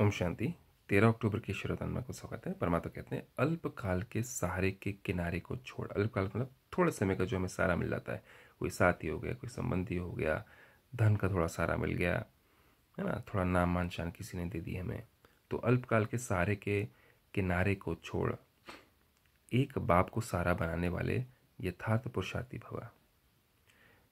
ओम शांति तेरह अक्टूबर शुरुआत में को स्वागत है परमात्मा कहते हैं अल्पकाल के सहारे के किनारे को छोड़ अल्पकाल मतलब थोड़े समय का जो हमें सहारा मिल जाता है कोई साथी हो गया कोई संबंधी हो गया धन का थोड़ा सहारा मिल गया है ना थोड़ा नाम मान शान किसी ने दे दी हमें तो अल्पकाल के सहारे के किनारे को छोड़ एक बाप को सहारा बनाने वाले यथार्थ पुरुषार्थी भवा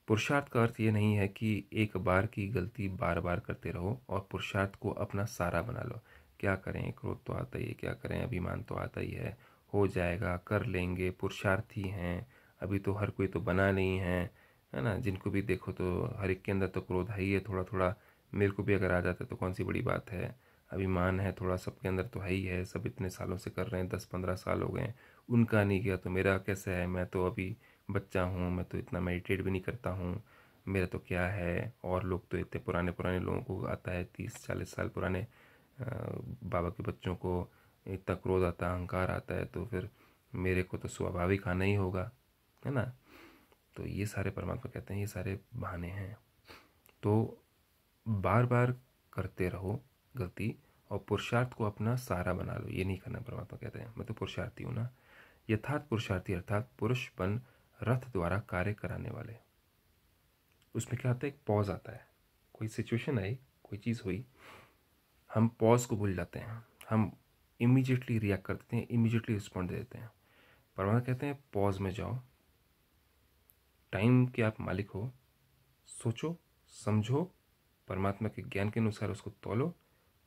पुरुषार्थ का अर्थ ये नहीं है कि एक बार की गलती बार बार करते रहो और पुरुषार्थ को अपना सारा बना लो क्या करें क्रोध तो आता ही है क्या करें अभिमान तो आता ही है हो जाएगा कर लेंगे पुरुषार्थी हैं अभी तो हर कोई तो बना नहीं है है ना जिनको भी देखो तो हर एक के अंदर तो क्रोध है ही है थोड़ा थोड़ा मेरे को भी अगर आ जाता है तो कौन सी बड़ी बात है अभिमान है थोड़ा सबके अंदर तो है ही है सब इतने सालों से कर रहे हैं दस पंद्रह साल हो गए हैं उनका नहीं किया तो मेरा कैसे है मैं तो अभी बच्चा हूँ मैं तो इतना मेडिटेट भी नहीं करता हूँ मेरा तो क्या है और लोग तो इतने पुराने पुराने लोगों को आता है तीस चालीस साल पुराने बाबा के बच्चों को इतना क्रोध आता है अहंकार आता है तो फिर मेरे को तो स्वाभाविक आना ही होगा है ना तो ये सारे परमात्मा कहते हैं ये सारे बहाने हैं तो बार बार करते रहो गलती और पुरुषार्थ को अपना सहारा बना लो ये नहीं करना परमात्मा कहते हैं मैं तो पुरुषार्थी हूँ ना यथार्थ पुरुषार्थी अर्थात पुरुष बन रथ द्वारा कार्य कराने वाले उसमें क्या होता है एक पॉज आता है कोई सिचुएशन आई कोई चीज़ हुई हम पॉज को भूल जाते हैं हम इमीजिएटली रिएक्ट कर देते हैं इमीजिएटली रिस्पॉन्ड दे देते हैं वहाँ कहते हैं पॉज में जाओ टाइम के आप मालिक हो सोचो समझो परमात्मा के ज्ञान के अनुसार उसको तोलो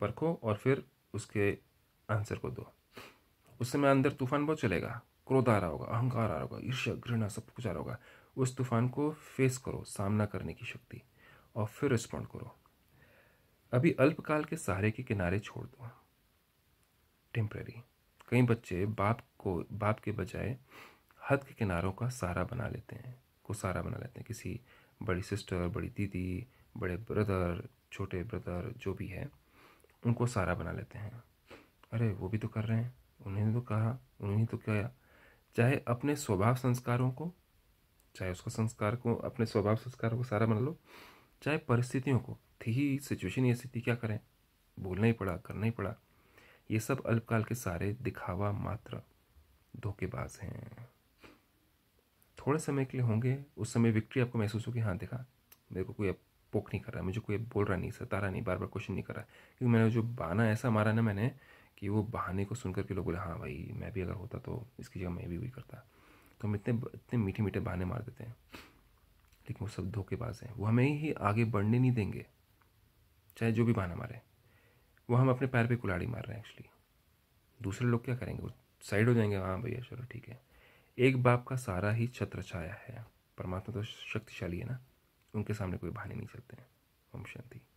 परखो और फिर उसके आंसर को दो उस समय अंदर तूफान बहुत चलेगा क्रोध आ रहा होगा अहंकार आ रहा होगा ईर्ष्या घृणा सब कुछ आ रहा होगा उस तूफान को फेस करो सामना करने की शक्ति और फिर रिस्पॉन्ड करो अभी अल्पकाल के सहारे के किनारे छोड़ दो टेम्प्रेरी कई बच्चे बाप को बाप के बजाय हद के किनारों का सहारा बना लेते हैं को सहारा बना लेते हैं किसी बड़ी सिस्टर बड़ी दीदी बड़े ब्रदर छोटे ब्रदर जो भी है उनको सहारा बना लेते हैं अरे वो भी तो कर रहे हैं उन्हें तो कहा उन्हें तो क्या चाहे अपने स्वभाव संस्कारों को चाहे उसका संस्कार को अपने स्वभाव संस्कारों को सारा बना लो चाहे परिस्थितियों को थी ही सिचुएशन ऐसी स्थिति क्या करें बोलना ही पड़ा करना ही पड़ा ये सब अल्पकाल के सारे दिखावा मात्र धोखेबाज हैं थोड़े समय के लिए होंगे उस समय विक्ट्री आपको महसूस होगी हाँ देखा मेरे को कोई अब पोक नहीं कर रहा मुझे कोई बोल रहा नहीं सता रहा नहीं बार बार क्वेश्चन नहीं कर रहा क्योंकि मैंने जो बाना ऐसा मारा ना मैंने कि वो बहाने को सुनकर के लोग बोले हाँ भाई मैं भी अगर होता तो इसकी जगह मैं भी वही करता तो हम इतने इतने मीठे मीठे बहाने मार देते हैं लेकिन वो सब धोखेबाज हैं वो हमें ही आगे बढ़ने नहीं देंगे चाहे जो भी बहाना मारे वो हम अपने पैर पे कुलाड़ी मार रहे हैं एक्चुअली दूसरे लोग क्या करेंगे वो साइड हो जाएंगे हाँ भैया चलो ठीक है एक बाप का सारा ही छत्र छाया है परमात्मा तो शक्तिशाली है ना उनके सामने कोई बहाने नहीं चलते हैं ओम शांति